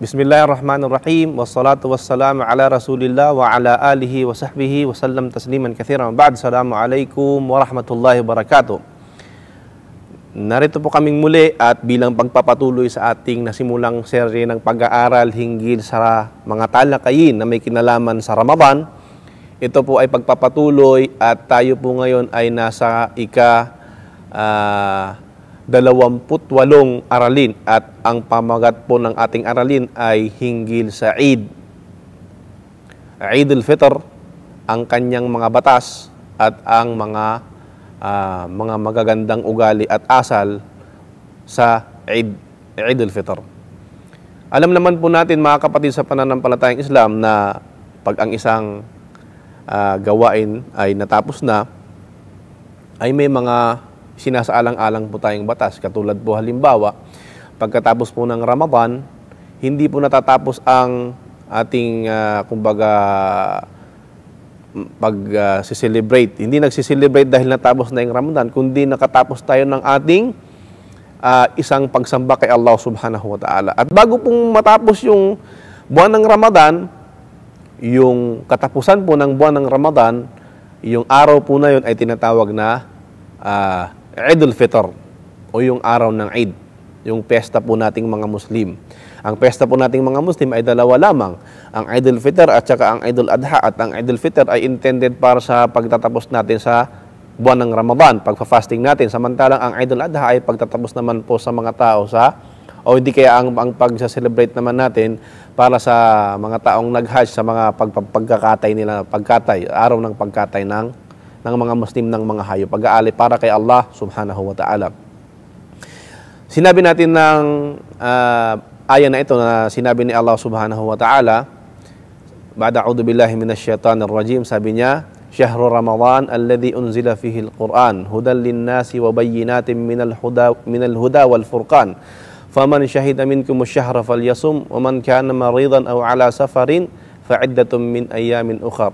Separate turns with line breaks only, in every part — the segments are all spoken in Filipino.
Bismillahirrahmanirrahim. Wassalatu wassalamu ala Rasulillah wa ala alihi wa sahbihi wa sallam tasliman katsiran. Ba'd. rahmatullahi wa barakatuh. Narito po kaming muli at bilang pagpapatuloy sa ating nasimulang serye ng pag-aaral hinggil sa mga talakayin na may kinalaman sa Ramadan, ito po ay pagpapatuloy at tayo po ngayon ay nasa ika uh, 28 aralin at ang pamagat po ng ating aralin ay hinggil sa Eid. Eid al-Fitr, ang kanyang mga batas at ang mga uh, mga magagandang ugali at asal sa Eid, Eid al-Fitr. Alam naman po natin mga kapatid sa pananampalatayang Islam na pag ang isang uh, gawain ay natapos na, ay may mga sinasaalang-alang po tayong batas. Katulad po halimbawa, pagkatapos po ng Ramadan, hindi po natatapos ang ating uh, kumbaga pag uh, celebrate Hindi nagsiselebrate dahil natapos na yung Ramadan, kundi nakatapos tayo ng ating uh, isang pagsamba kay Allah subhanahu wa ta'ala. At bago pong matapos yung buwan ng Ramadan, yung katapusan po ng buwan ng Ramadan, yung araw po na yun ay tinatawag na uh, Eid al-Fitr o yung araw ng Eid, yung pesta po nating mga Muslim. Ang pesta po nating mga Muslim ay dalawa lamang, ang Eid al-Fitr at saka ang Eid al-Adha at ang Eid al-Fitr ay intended para sa pagtatapos natin sa buwan ng Ramadan, pagfa-fasting natin. Samantalang ang Eid al-Adha ay pagtatapos naman po sa mga tao sa o hindi kaya ang, ang pag-celebrate naman natin para sa mga taong nag sa mga pag, nila, pagkatay, araw ng pagkatay ng ng mga Muslim ng mga hayop. Pag-aali para kay Allah subhanahu wa ta'ala. Sinabi natin ng uh, ah, aya na ito na sinabi ni Allah subhanahu wa ta'ala, Ba'da a'udhu billahi minash shaitanir rajim, sabi niya, شهر رمضان الذي أنزل فيه القرآن هدى للناس minal huda, الهدى من الهدى والفرقان فمن شهد منكم الشهر فليصم ومن كان مريضا أو على سفر فعدة من أيام أخر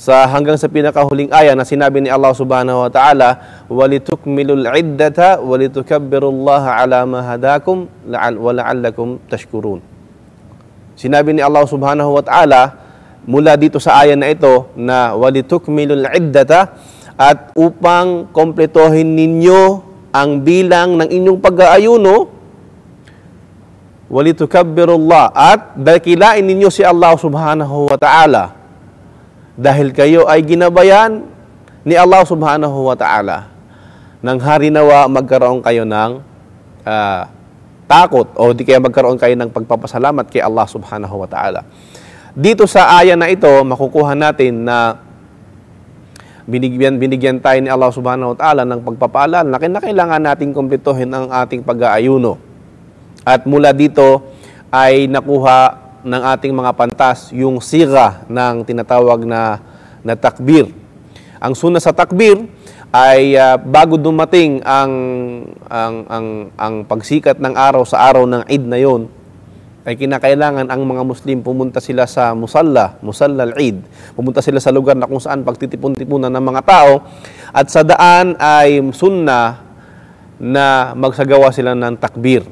sa hanggang sa pinakahuling aya na sinabi ni Allah Subhanahu wa Ta'ala, "Walitukmilul iddata walitukabbirullaha ala ma hadakum la'al wa la'allakum tashkurun." Sinabi ni Allah Subhanahu wa Ta'ala mula dito sa aya na ito na walitukmilul iddata at upang kompletohin ninyo ang bilang ng inyong pag-aayuno walitukabbirullaha at dakilain ninyo si Allah Subhanahu wa Ta'ala dahil kayo ay ginabayan ni Allah subhanahu wa ta'ala. Nang hari nawa magkaroon kayo ng uh, takot o di kaya magkaroon kayo ng pagpapasalamat kay Allah subhanahu wa ta'ala. Dito sa aya na ito, makukuha natin na binigyan, binigyan tayo ni Allah subhanahu wa ta'ala ng pagpapaalala na kailangan natin kumpletuhin ang ating pag-aayuno. At mula dito ay nakuha ng ating mga pantas yung siga ng tinatawag na, na takbir. Ang suna sa takbir ay uh, bago dumating ang, ang, ang, ang pagsikat ng araw sa araw ng Eid na yon, ay kinakailangan ang mga Muslim pumunta sila sa musalla, musalla al-Eid. Pumunta sila sa lugar na kung saan pagtitipon-tipunan ng mga tao at sa daan ay sunna na magsagawa sila ng takbir.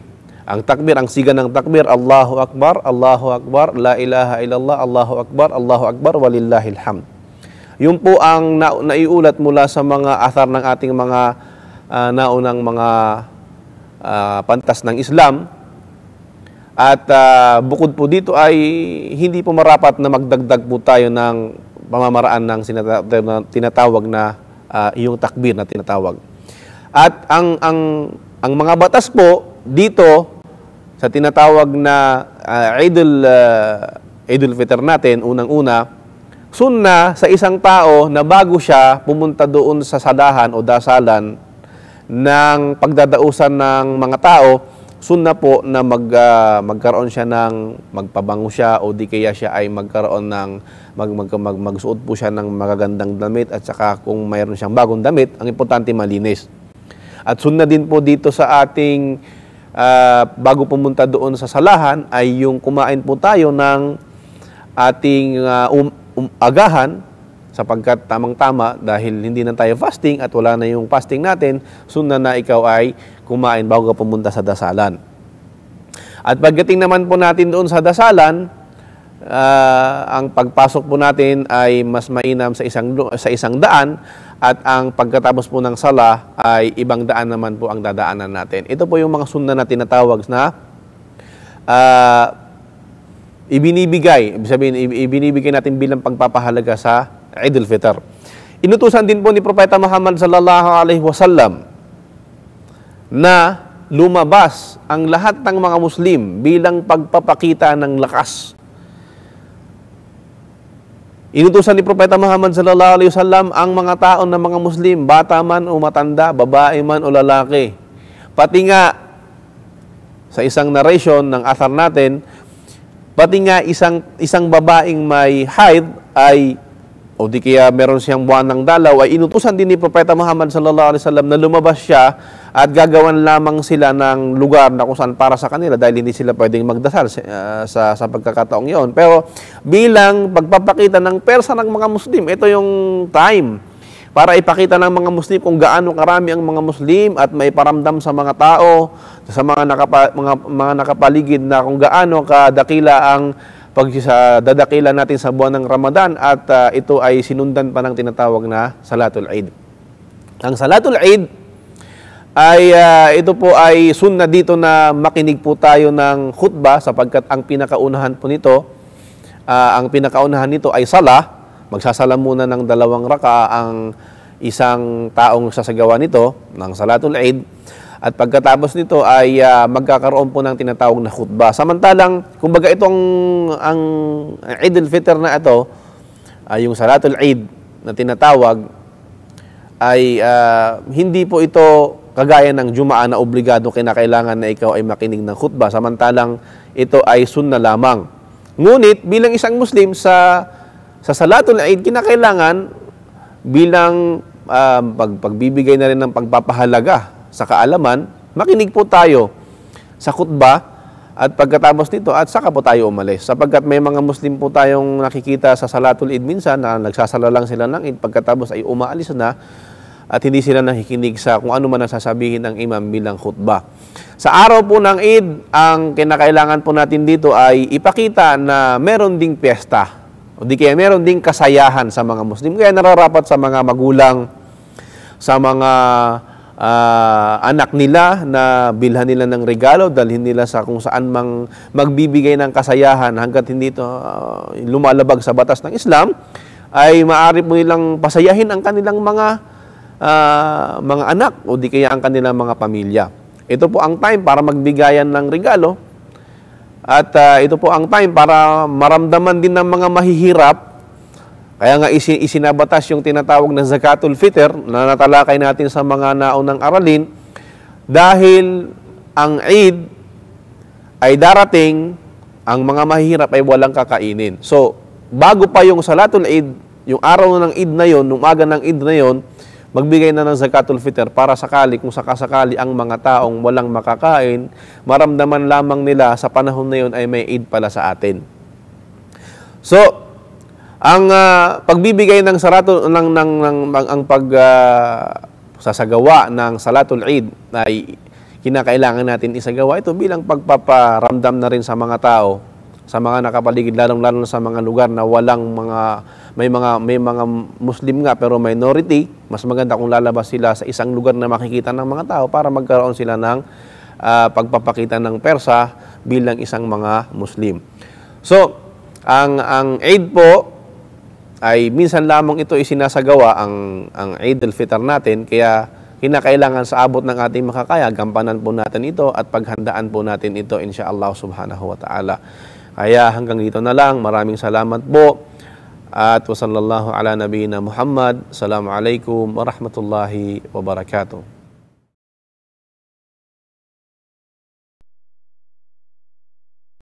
Ang takbir, ang siga ng takbir, Allahu Akbar, Allahu Akbar, La ilaha illallah, Allahu Akbar, Allahu Akbar, walillahilhamd. hamd. Yun po ang na- naiulat mula sa mga athar ng ating mga uh, naunang mga uh, pantas ng Islam. At uh, bukod po dito ay hindi po marapat na magdagdag po tayo ng pamamaraan ng sinata- tinatawag na uh, yung takbir na tinatawag. At ang ang ang mga batas po dito sa tinatawag na uh, ah, idol uh, ah, idol fitr natin unang-una sunna sa isang tao na bago siya pumunta doon sa sadahan o dasalan ng pagdadausan ng mga tao sunna po na mag, uh, magkaroon siya ng magpabango siya o di kaya siya ay magkaroon ng mag, mag, mag, magsuot po siya ng magagandang damit at saka kung mayroon siyang bagong damit, ang importante malinis. At sunna din po dito sa ating uh, bago pumunta doon sa Salahan ay yung kumain po tayo ng ating uh, um, um, agahan sapagkat tamang-tama dahil hindi na tayo fasting at wala na yung fasting natin, sundan na ikaw ay kumain bago ka pumunta sa dasalan. At pagdating naman po natin doon sa dasalan, uh, ang pagpasok po natin ay mas mainam sa isang, sa isang daan at ang pagkatapos po ng sala ay ibang daan naman po ang dadaanan natin. Ito po yung mga sundan na tinatawag na uh, ibinibigay, ibig sabihin, ibinibigay natin bilang pagpapahalaga sa Eid al-Fitr. Inutusan din po ni Propeta Muhammad sallallahu alaihi wasallam na lumabas ang lahat ng mga Muslim bilang pagpapakita ng lakas Inutusan ni Propeta Muhammad sallallahu alaihi wasallam ang mga tao na mga Muslim, bata man o matanda, babae man o lalaki. Pati nga sa isang narration ng athar natin, pati nga isang isang babaeng may haid ay o di kaya meron siyang buwan ng dalaw, ay inutusan din ni Propeta Muhammad sallallahu alaihi wasallam na lumabas siya at gagawan lamang sila ng lugar na kung saan para sa kanila dahil hindi sila pwedeng magdasal sa, uh, sa, sa pagkakataong yon. Pero bilang pagpapakita ng persa ng mga Muslim, ito yung time para ipakita ng mga Muslim kung gaano karami ang mga Muslim at may paramdam sa mga tao, sa mga, nakapa, mga, mga nakapaligid na kung gaano kadakila ang pag sa dadakilan natin sa buwan ng Ramadan at uh, ito ay sinundan pa ng tinatawag na Salatul Eid. Ang Salatul Eid ay uh, ito po ay sunna dito na makinig po tayo ng khutbah sapagkat ang pinakaunahan po nito uh, ang pinakaunahan nito ay sala. Magsasala muna ng dalawang raka ang isang taong sasagawa nito ng Salatul Eid. At pagkatapos nito ay uh, magkakaroon po ng tinatawag na khutbah. Samantalang, kumbaga itong ang Eid al-Fitr na ito, uh, yung Salatul Eid na tinatawag, ay uh, hindi po ito kagaya ng Jumaa na obligado kinakailangan na ikaw ay makinig ng khutbah. Samantalang ito ay sunna lamang. Ngunit bilang isang Muslim sa sa Salatul Eid, kinakailangan bilang uh, pag, pagbibigay na rin ng pagpapahalaga sa kaalaman, makinig po tayo sa kutba at pagkatapos nito, at saka po tayo umalis. Sapagkat may mga Muslim po tayong nakikita sa Salatul Eid minsan na nagsasala lang sila ng Eid, pagkatapos ay umaalis na at hindi sila nakikinig sa kung ano man ang sasabihin ng imam bilang khutba. Sa araw po ng Eid, ang kinakailangan po natin dito ay ipakita na meron ding piyesta o di kaya meron ding kasayahan sa mga Muslim. Kaya nararapat sa mga magulang, sa mga uh, anak nila na bilhan nila ng regalo, dalhin nila sa kung saan mang magbibigay ng kasayahan hanggat hindi ito uh, ah, lumalabag sa batas ng Islam, ay maaari mo nilang pasayahin ang kanilang mga uh, mga anak o di kaya ang kanilang mga pamilya. Ito po ang time para magbigayan ng regalo at uh, ito po ang time para maramdaman din ng mga mahihirap kaya nga isinabatas yung tinatawag na zakatul fitr na natalakay natin sa mga naunang aralin dahil ang Eid ay darating ang mga mahihirap ay walang kakainin. So, bago pa yung salatul Eid, yung araw ng Eid na yon, nung umaga ng Eid na yon, magbigay na ng zakatul fitr para sakali kung sakasakali ang mga taong walang makakain, maramdaman lamang nila sa panahon na yon ay may Eid pala sa atin. So, ang uh, pagbibigay ng sarato ng ng, ng ang, ang pag uh, sasagawa ng salatul Eid ay kinakailangan natin isagawa ito bilang pagpaparamdam na rin sa mga tao sa mga nakapaligid lalong-lalo sa mga lugar na walang mga may mga may mga Muslim nga pero minority, mas maganda kung lalabas sila sa isang lugar na makikita ng mga tao para magkaroon sila ng uh, pagpapakita ng persa bilang isang mga Muslim. So, ang ang aid po ay minsan lamang ito isinasagawa ang, ang Eid al-Fitr natin. Kaya kinakailangan sa abot ng ating makakaya, gampanan po natin ito at paghandaan po natin ito insyaallah subhanahu wa ta'ala. Kaya hanggang dito na lang. Maraming salamat po. At sallallahu ala nabiyina Muhammad. Assalamualaikum warahmatullahi wabarakatuh.